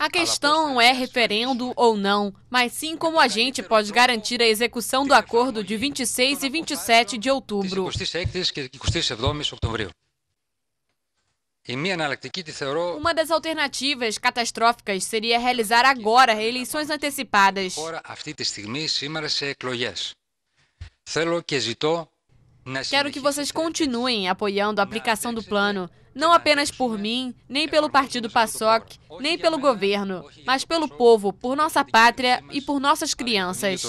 A questão não é referendo ou não, mas sim como a gente pode garantir a execução do acordo de 26 e 27 de outubro. Uma das alternativas catastróficas seria realizar agora eleições antecipadas. Agora, αυτή τη στιγμή, σήμερα σε εκλογές. Θέλω Quero que vocês continuem apoiando a aplicação do plano, é não apenas por mim, nem é pelo partido PASOK, nem pelo é, né? governo, mas pelo povo, por nossa pátria e por nossas crianças.